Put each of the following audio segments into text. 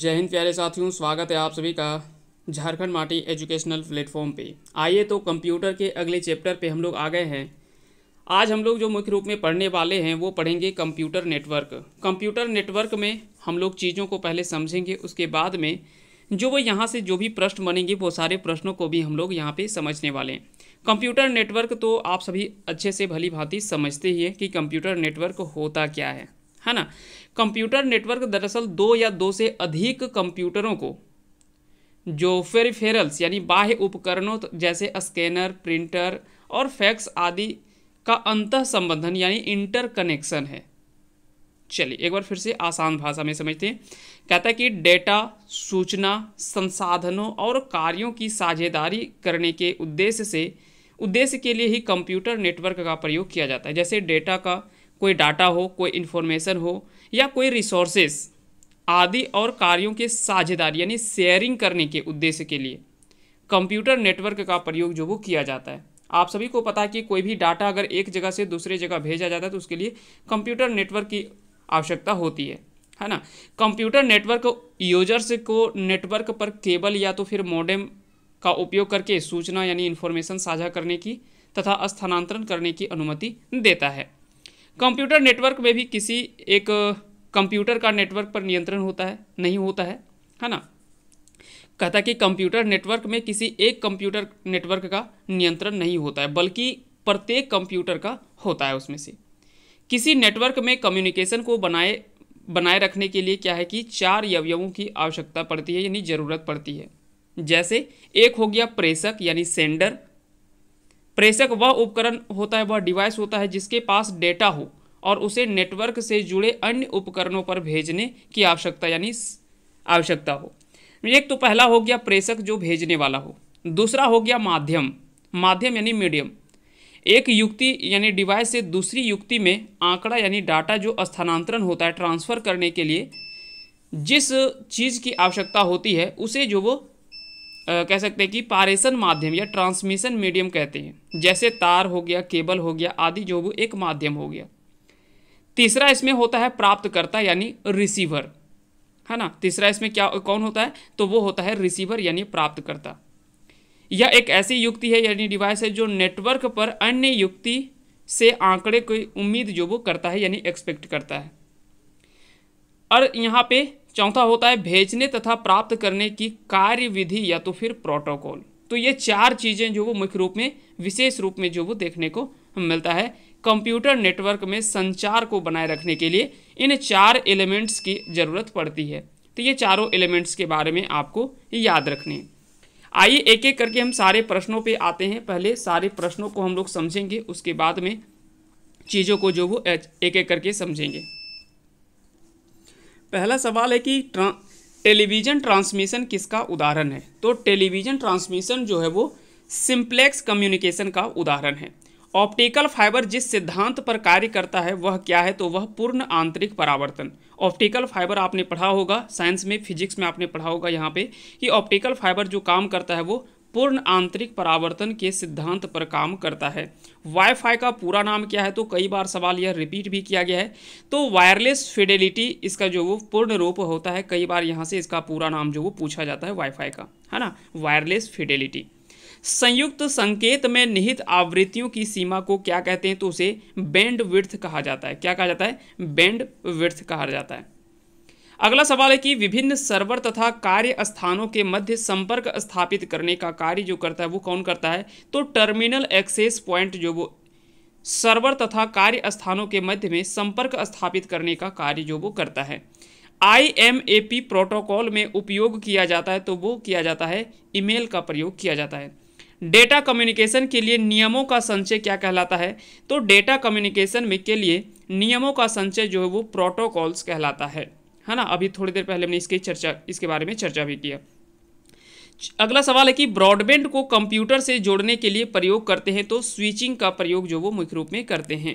जय हिंद प्यारे साथियों स्वागत है आप सभी का झारखंड माटी एजुकेशनल प्लेटफॉर्म पे आइए तो कंप्यूटर के अगले चैप्टर पे हम लोग आ गए हैं आज हम लोग जो मुख्य रूप में पढ़ने वाले हैं वो पढ़ेंगे कंप्यूटर नेटवर्क कंप्यूटर नेटवर्क में हम लोग चीज़ों को पहले समझेंगे उसके बाद में जो वो यहाँ से जो भी प्रश्न बनेंगे वो सारे प्रश्नों को भी हम लोग यहाँ पर समझने वाले हैं कंप्यूटर नेटवर्क तो आप सभी अच्छे से भली भांति समझते ही हैं कि कंप्यूटर नेटवर्क होता क्या है है ना कंप्यूटर नेटवर्क दरअसल दो या दो से अधिक कंप्यूटरों को जो फेरिफेरल्स यानी बाह्य उपकरणों जैसे स्कैनर प्रिंटर और फैक्स आदि का अंत संबंधन यानी इंटर कनेक्शन है चलिए एक बार फिर से आसान भाषा में समझते हैं कहता है कि डेटा सूचना संसाधनों और कार्यों की साझेदारी करने के उद्देश्य से उद्देश्य के लिए ही कंप्यूटर नेटवर्क का प्रयोग किया जाता है जैसे डेटा का कोई डाटा हो कोई इन्फॉर्मेशन हो या कोई रिसोर्सेस आदि और कार्यों के साझेदारी यानी शेयरिंग करने के उद्देश्य के लिए कंप्यूटर नेटवर्क का प्रयोग जो वो किया जाता है आप सभी को पता है कि कोई भी डाटा अगर एक जगह से दूसरे जगह भेजा जाता है तो उसके लिए कंप्यूटर नेटवर्क की आवश्यकता होती है है ना कंप्यूटर नेटवर्क यूजर्स को नेटवर्क पर केबल या तो फिर मॉडेम का उपयोग करके सूचना यानी इन्फॉर्मेशन साझा करने की तथा स्थानांतरण करने की अनुमति देता है कंप्यूटर नेटवर्क में भी किसी एक कंप्यूटर का नेटवर्क पर नियंत्रण होता है नहीं होता है है ना कहता कि कंप्यूटर नेटवर्क में किसी एक कंप्यूटर नेटवर्क का नियंत्रण नहीं होता है बल्कि प्रत्येक कंप्यूटर का होता है उसमें से किसी नेटवर्क में कम्युनिकेशन को बनाए बनाए रखने के लिए क्या है कि चार अवयवों की आवश्यकता पड़ती है यानी ज़रूरत पड़ती है जैसे एक हो गया प्रेषक यानी सेंडर प्रेषक वह उपकरण होता है वह डिवाइस होता है जिसके पास डेटा हो और उसे नेटवर्क से जुड़े अन्य उपकरणों पर भेजने की आवश्यकता यानी आवश्यकता हो एक तो पहला हो गया प्रेषक जो भेजने वाला हो दूसरा हो गया माध्यम माध्यम यानी मीडियम एक युक्ति यानी डिवाइस से दूसरी युक्ति में आंकड़ा यानी डाटा जो स्थानांतरण होता है ट्रांसफ़र करने के लिए जिस चीज़ की आवश्यकता होती है उसे जो वो कह सकते हैं कि पारेशन माध्यम या ट्रांसमिशन मीडियम कहते हैं जैसे तार हो गया केबल हो गया आदि जो वो एक माध्यम हो गया तीसरा इसमें होता है प्राप्तकर्ता यानी रिसीवर है ना तीसरा इसमें क्या कौन होता है तो वो होता है रिसीवर यानी प्राप्तकर्ता यह या एक ऐसी युक्ति है यानी डिवाइस है जो नेटवर्क पर अन्य युक्ति से आंकड़े की उम्मीद जो वो करता है यानी एक्सपेक्ट करता है और यहाँ पे चौथा होता है भेजने तथा प्राप्त करने की कार्य विधि या तो फिर प्रोटोकॉल तो ये चार चीज़ें जो वो मुख्य रूप में विशेष रूप में जो वो देखने को मिलता है कंप्यूटर नेटवर्क में संचार को बनाए रखने के लिए इन चार एलिमेंट्स की ज़रूरत पड़ती है तो ये चारों एलिमेंट्स के बारे में आपको याद रखने आइए एक एक करके हम सारे प्रश्नों पे आते हैं पहले सारे प्रश्नों को हम लोग समझेंगे उसके बाद में चीज़ों को जो वो एक एक करके समझेंगे पहला सवाल है कि ट्रा टेलीविज़न ट्रांसमिशन किसका उदाहरण है तो टेलीविज़न ट्रांसमिशन जो है वो सिंप्लेक्स कम्युनिकेशन का उदाहरण है ऑप्टिकल फाइबर जिस सिद्धांत पर कार्य करता है वह क्या है तो वह पूर्ण आंतरिक परावर्तन ऑप्टिकल फाइबर आपने पढ़ा होगा साइंस में फिजिक्स में आपने पढ़ा होगा यहाँ पे कि ऑप्टिकल फाइबर जो काम करता है वो पूर्ण आंतरिक परावर्तन के सिद्धांत पर काम करता है वाईफाई का पूरा नाम क्या है तो कई बार सवाल यह रिपीट भी किया गया है तो वायरलेस फिडेलिटी इसका जो वो पूर्ण रूप होता है कई बार यहाँ से इसका पूरा नाम जो वो पूछा जाता है वाईफाई का है ना वायरलेस फिडेलिटी संयुक्त संकेत में निहित आवृत्तियों की सीमा को क्या कहते हैं तो उसे बैंड विर्थ कहा जाता है क्या कहा जाता है बैंड विर्थ कहा जाता है अगला सवाल है कि विभिन्न सर्वर तथा कार्य स्थानों के मध्य संपर्क स्थापित करने का कार्य जो करता है वो कौन करता है तो टर्मिनल एक्सेस पॉइंट जो वो सर्वर तथा कार्य स्थानों के मध्य में संपर्क स्थापित करने का कार्य जो वो करता है आई प्रोटोकॉल में उपयोग किया जाता है तो वो किया जाता है ईमेल का प्रयोग किया जाता है डेटा कम्युनिकेशन के लिए नियमों का संचय क्या कहलाता है तो डेटा कम्युनिकेशन में के लिए नियमों का संचय जो है वो प्रोटोकॉल्स कहलाता है है ना अभी थोड़ी देर पहले हमने इसकी चर्चा इसके बारे में चर्चा भी किया अगला सवाल है कि ब्रॉडबैंड को कंप्यूटर से जोड़ने के लिए प्रयोग करते हैं तो स्विचिंग का प्रयोग जो वो मुख्य रूप में करते हैं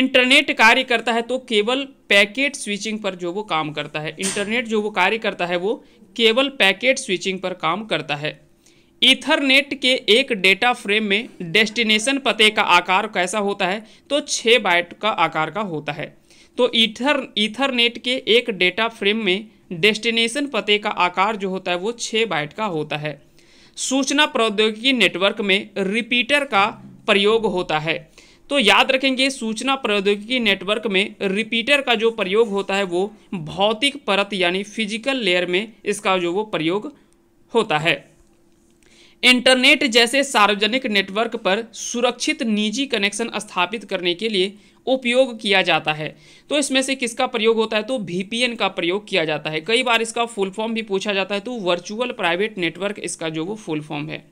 इंटरनेट कार्य करता है तो केवल पैकेट स्विचिंग पर जो वो काम करता है इंटरनेट जो वो कार्य करता है वो केवल पैकेट स्विचिंग पर काम करता है इथरनेट के एक डेटा फ्रेम में डेस्टिनेशन पते का आकार कैसा होता है तो छः बाइट का आकार का होता है तो ईथर ईथरनेट के एक डेटा फ्रेम में डेस्टिनेशन पते का आकार जो होता है वो छः बाइट का होता है सूचना प्रौद्योगिकी नेटवर्क में रिपीटर का प्रयोग होता है तो याद रखेंगे सूचना प्रौद्योगिकी नेटवर्क में रिपीटर का जो प्रयोग होता है वो भौतिक परत यानी फिजिकल लेयर में इसका जो वो प्रयोग होता है इंटरनेट जैसे सार्वजनिक नेटवर्क पर सुरक्षित निजी कनेक्शन स्थापित करने के लिए उपयोग किया जाता है तो इसमें से किसका प्रयोग होता है तो वीपीएन का प्रयोग किया जाता है कई बार इसका फुल फॉर्म भी पूछा जाता है तो वर्चुअल प्राइवेट नेटवर्क इसका जो वो फुल फॉर्म है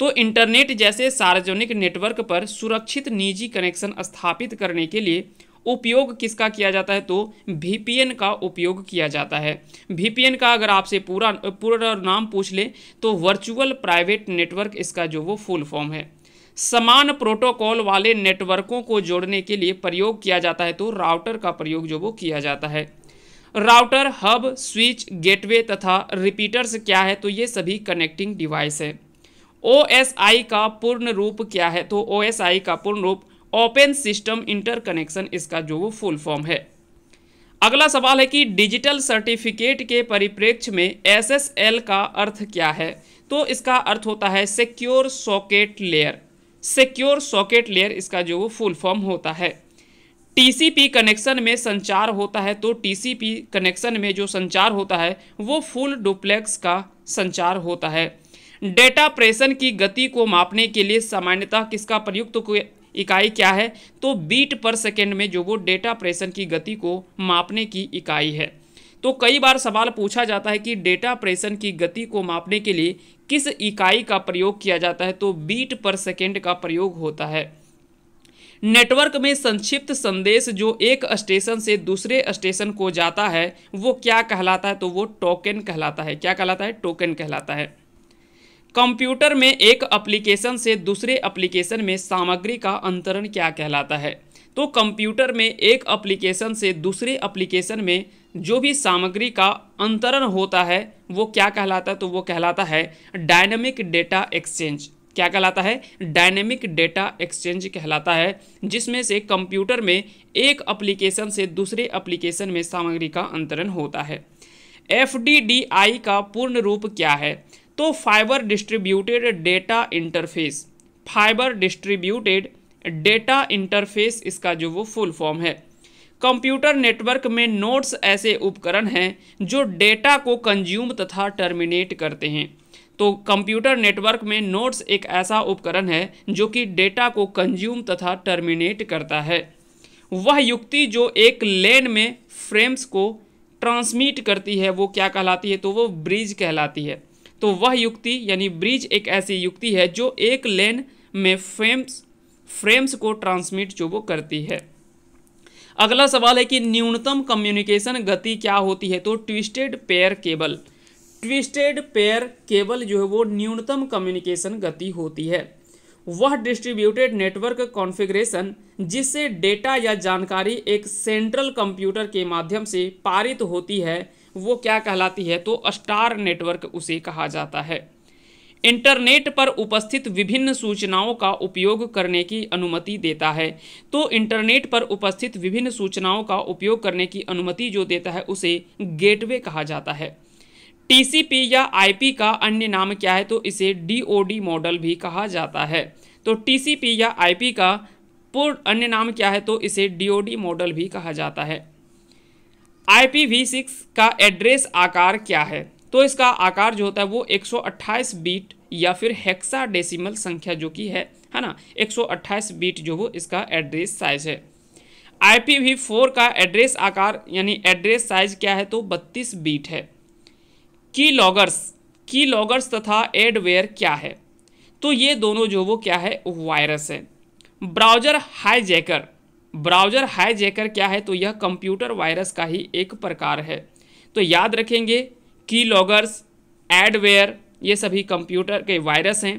तो इंटरनेट जैसे सार्वजनिक नेटवर्क पर सुरक्षित निजी कनेक्शन स्थापित करने के लिए उपयोग किसका किया जाता है तो वीपीएन का उपयोग किया जाता है वीपीएन का अगर आपसे पूरा पूरा नाम पूछ ले तो वर्चुअल प्राइवेट नेटवर्क इसका जो वो फुल फॉर्म है समान प्रोटोकॉल वाले नेटवर्कों को जोड़ने के लिए प्रयोग किया जाता है तो राउटर का प्रयोग जो वो किया जाता है राउटर हब स्विच गेटवे तथा रिपीटर्स क्या है तो ये सभी कनेक्टिंग डिवाइस है ओ का पूर्ण रूप क्या है तो ओ का पूर्ण रूप ओपन सिस्टम इंटरकनेक्शन इसका जो वो फुल फॉर्म है अगला सवाल है कि डिजिटल सर्टिफिकेट के परिप्रेक्ष्य में एसएसएल का अर्थ क्या है तो इसका अर्थ होता है secure socket layer secure socket layer इसका जो वो फुल फॉर्म होता है टीसीपी कनेक्शन में संचार होता है तो टीसीपी कनेक्शन में जो संचार होता है वो फुल डुप्लेक्स का संचार होता है डेटा प्रेशन की गति को मापने के लिए सामान्यतः किसका प्रयुक्त तो इकाई क्या है तो बीट पर सेकेंड में जो वो डेटा प्रेशन की गति को मापने की इकाई है तो कई बार सवाल पूछा जाता है कि डेटा प्रेशन की गति को मापने के लिए किस इकाई का प्रयोग किया जाता है तो बीट पर सेकेंड का प्रयोग होता है नेटवर्क में संक्षिप्त संदेश जो एक स्टेशन से दूसरे स्टेशन को जाता है वो क्या कहलाता है तो वो टोकन कहलाता है क्या कहलाता है टोकन कहलाता है कंप्यूटर में एक एप्लीकेशन से दूसरे एप्लीकेशन में सामग्री का अंतरण क्या कहलाता है तो कंप्यूटर में एक एप्लीकेशन से दूसरे एप्लीकेशन में जो भी सामग्री का अंतरण होता है वो क्या कहलाता है तो वो कहलाता है डायनेमिक डेटा एक्सचेंज क्या कहलाता है डायनेमिक डेटा एक्सचेंज कहलाता है जिसमें से कंप्यूटर में एक एप्लीकेशन से दूसरे एप्लीकेशन में सामग्री का अंतरण होता है एफ का पूर्ण रूप क्या है तो fibre distributed data interface fibre distributed data interface इसका जो वो फुल फॉर्म है कंप्यूटर नेटवर्क में नोट्स ऐसे उपकरण हैं जो डेटा को कंज्यूम तथा टर्मिनेट करते हैं तो कंप्यूटर नेटवर्क में नोट्स एक ऐसा उपकरण है जो कि डेटा को कंज्यूम तथा टर्मिनेट करता है वह युक्ति जो एक लेन में फ्रेम्स को ट्रांसमिट करती है वो क्या कहलाती है तो वो ब्रिज कहलाती है तो वह युक्ति यानी ब्रिज एक ऐसी युक्ति है जो एक लेन में फ्रेम्स फ्रेम्स को ट्रांसमिट जो वो करती है अगला सवाल है कि न्यूनतम कम्युनिकेशन गति क्या होती है तो twisted pair cable twisted pair cable जो है वो न्यूनतम कम्युनिकेशन गति होती है वह डिस्ट्रीब्यूटेड नेटवर्क कॉन्फ़िगरेशन जिससे डेटा या जानकारी एक सेंट्रल कंप्यूटर के माध्यम से पारित होती है वो क्या कहलाती है तो स्टार नेटवर्क उसे कहा जाता है इंटरनेट पर उपस्थित विभिन्न सूचनाओं का उपयोग करने की अनुमति देता है तो इंटरनेट पर उपस्थित विभिन्न सूचनाओं का उपयोग करने की अनुमति जो देता है उसे गेटवे कहा जाता है टीसीपी या आईपी का अन्य नाम क्या है तो इसे डीओडी मॉडल भी कहा जाता है तो टीसीपी या आईपी का पूर्ण अन्य नाम क्या है तो इसे डीओडी मॉडल भी कहा जाता है आईपीवी सिक्स का एड्रेस आकार क्या है तो इसका आकार जो होता है वो 128 बीट या फिर हेक्सा डेसिमल संख्या जो कि है है ना 128 बीट जो वो इसका एड्रेस साइज है आई पी वी फोर का एड्रेस आकार यानी एड्रेस साइज क्या है तो 32 बीट है की लॉगर्स की लॉगर्स तथा एडवेयर क्या है तो ये दोनों जो वो क्या है वायरस है ब्राउजर हाईजैकर ब्राउजर हाईजैकर क्या है तो यह कंप्यूटर वायरस का ही एक प्रकार है तो याद रखेंगे की लॉगर्स एडवेयर ये सभी कंप्यूटर के वायरस हैं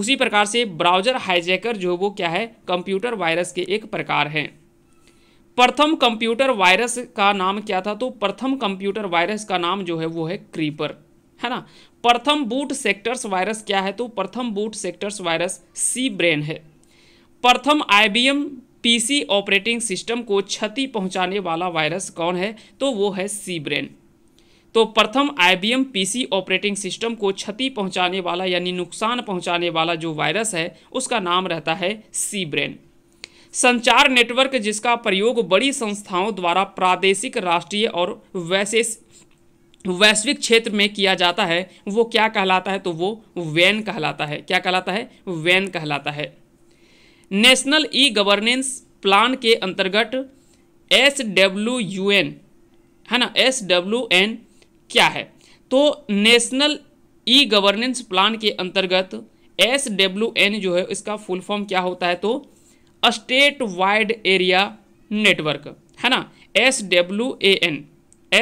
उसी प्रकार से ब्राउज़र हाईजैकर जो वो क्या है कंप्यूटर वायरस के एक प्रकार हैं प्रथम कंप्यूटर वायरस का नाम क्या था तो प्रथम कंप्यूटर वायरस का नाम जो है वो है क्रीपर है ना प्रथम बूट सेक्टर्स वायरस क्या है तो प्रथम boot sectors virus C brain है प्रथम आईबीएम पीसी ऑपरेटिंग सिस्टम को क्षति पहुंचाने वाला वायरस कौन है तो वो है सी ब्रेन तो प्रथम आईबीएम पीसी ऑपरेटिंग सिस्टम को क्षति पहुंचाने वाला यानी नुकसान पहुंचाने वाला जो वायरस है उसका नाम रहता है सी ब्रेन संचार नेटवर्क जिसका प्रयोग बड़ी संस्थाओं द्वारा प्रादेशिक राष्ट्रीय और वैशेष वैश्विक क्षेत्र में किया जाता है वो क्या कहलाता है तो वो वैन कहलाता है क्या कहलाता है वैन कहलाता है नेशनल ई गवर्नेंस प्लान के अंतर्गत एस डब्ल्यू यू एन है ना एस डब्ल्यू एन क्या है तो नेशनल ई गवर्नेंस प्लान के अंतर्गत एस डब्ल्यू एन जो है इसका फुल फॉर्म क्या होता है तो स्टेट वाइड एरिया नेटवर्क है ना S W A N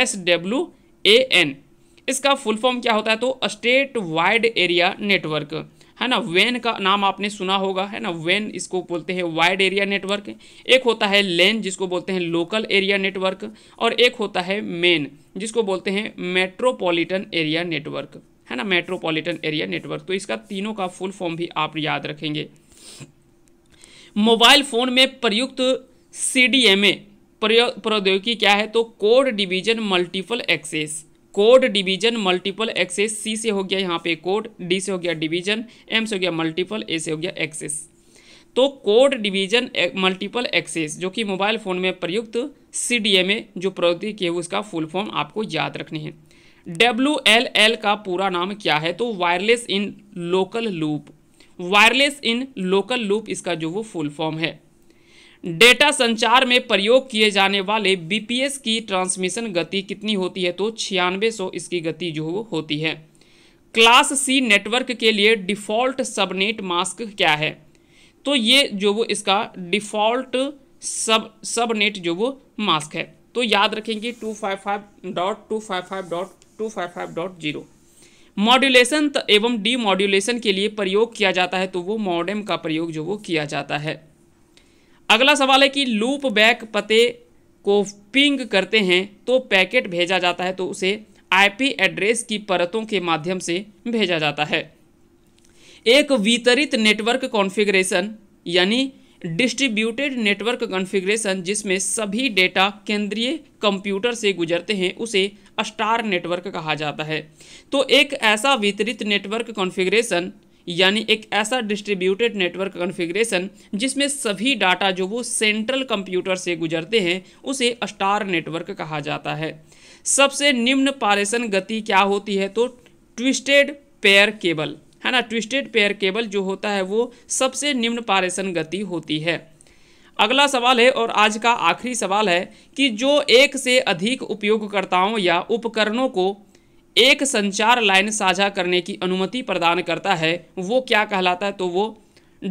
S W A N इसका फुल फॉर्म क्या होता है तो स्टेट वाइड एरिया नेटवर्क है ना वैन का नाम आपने सुना होगा है ना वैन इसको बोलते हैं वाइड एरिया नेटवर्क एक होता है लेन जिसको बोलते हैं लोकल एरिया नेटवर्क और एक होता है मेन जिसको बोलते हैं मेट्रोपॉलिटन एरिया नेटवर्क है ना मेट्रोपॉलिटन एरिया नेटवर्क तो इसका तीनों का फुल फॉर्म भी आप याद रखेंगे मोबाइल फ़ोन में प्रयुक्त सी डी एम ए प्रौद्योगिकी क्या है तो code division multiple access code division multiple access C से हो गया यहाँ पे कोड डी से हो गया डिवीजन एम से हो गया मल्टीपल ए से हो गया एक्सेस तो कोड डिवीजन मल्टीपल एक्सेस जो कि मोबाइल फ़ोन में प्रयुक्त सी डी एम ए जो प्रौद्योगिकी है उसका फुल फॉर्म आपको याद रखनी है डब्ल्यू एल एल का पूरा नाम क्या है तो wireless in local loop wireless in local loop इसका जो वो फुल फॉर्म है डेटा संचार में प्रयोग किए जाने वाले बीपीएस की ट्रांसमिशन गति कितनी होती है तो छियानवे सौ इसकी गति जो होती है क्लास सी नेटवर्क के लिए डिफ़ॉल्ट सबनेट मास्क क्या है तो ये जो वो इसका डिफ़ॉल्ट सब सबनेट जो वो मास्क है तो याद रखेंगे two five five dot two five five dot two five five dot zero modulation एवं डी मॉड्यूलेशन के लिए प्रयोग किया जाता है तो वो मॉडेम का प्रयोग जो वो किया जाता है अगला सवाल है कि लूप बैक पते को पिंग करते हैं तो पैकेट भेजा जाता है तो उसे आईपी एड्रेस की परतों के माध्यम से भेजा जाता है एक वितरित नेटवर्क कॉन्फ़िगरेशन यानी डिस्ट्रीब्यूटेड नेटवर्क कॉन्फ़िगरेशन जिसमें सभी डेटा केंद्रीय कंप्यूटर से गुजरते हैं उसे स्टार नेटवर्क कहा जाता है तो एक ऐसा वितरित नेटवर्क कॉन्फ़िगरेशन यानी एक ऐसा डिस्ट्रीब्यूटेड नेटवर्क कॉन्फ़िगरेशन जिसमें सभी डाटा जो वो सेंट्रल कंप्यूटर से गुजरते हैं उसे स्टार नेटवर्क कहा जाता है सबसे निम्न पारेषण गति क्या होती है तो ट्विस्टेड पेयर केबल है ना ट्विस्टेड पेयर केबल जो होता है वो सबसे निम्न पारेषण गति होती है अगला सवाल है और आज का आखिरी सवाल है कि जो एक से अधिक उपयोगकर्ताओं या उपकरणों को एक संचार लाइन साझा करने की अनुमति प्रदान करता है वो क्या कहलाता है तो वो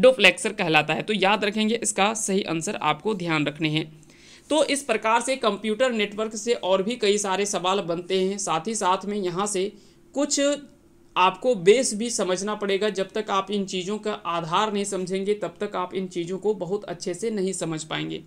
डोफ्लेक्सर कहलाता है तो याद रखेंगे इसका सही आंसर आपको ध्यान रखने हैं तो इस प्रकार से कंप्यूटर नेटवर्क से और भी कई सारे सवाल बनते हैं साथ ही साथ में यहाँ से कुछ आपको बेस भी समझना पड़ेगा जब तक आप इन चीज़ों का आधार नहीं समझेंगे तब तक आप इन चीज़ों को बहुत अच्छे से नहीं समझ पाएंगे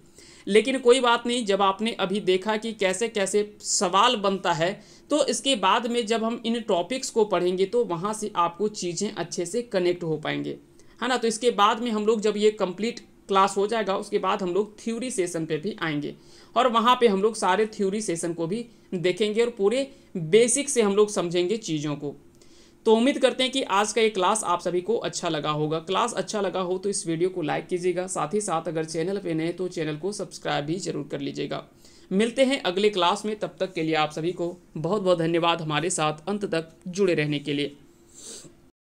लेकिन कोई बात नहीं जब आपने अभी देखा कि कैसे कैसे सवाल बनता है तो इसके बाद में जब हम इन टॉपिक्स को पढ़ेंगे तो वहाँ से आपको चीज़ें अच्छे से कनेक्ट हो पाएंगे है ना तो इसके बाद में हम लोग जब ये कम्प्लीट क्लास हो जाएगा उसके बाद हम लोग थ्योरी सेशन पे भी आएंगे और वहाँ पे हम लोग सारे थ्योरी सेशन को भी देखेंगे और पूरे बेसिक से हम लोग समझेंगे चीज़ों को तो उम्मीद करते हैं कि आज का ये क्लास आप सभी को अच्छा लगा होगा क्लास अच्छा लगा हो तो इस वीडियो को लाइक कीजिएगा साथ ही साथ अगर चैनल पर नए तो चैनल को सब्सक्राइब भी जरूर कर लीजिएगा मिलते हैं अगले क्लास में तब तक के लिए आप सभी को बहुत बहुत धन्यवाद हमारे साथ अंत तक जुड़े रहने के लिए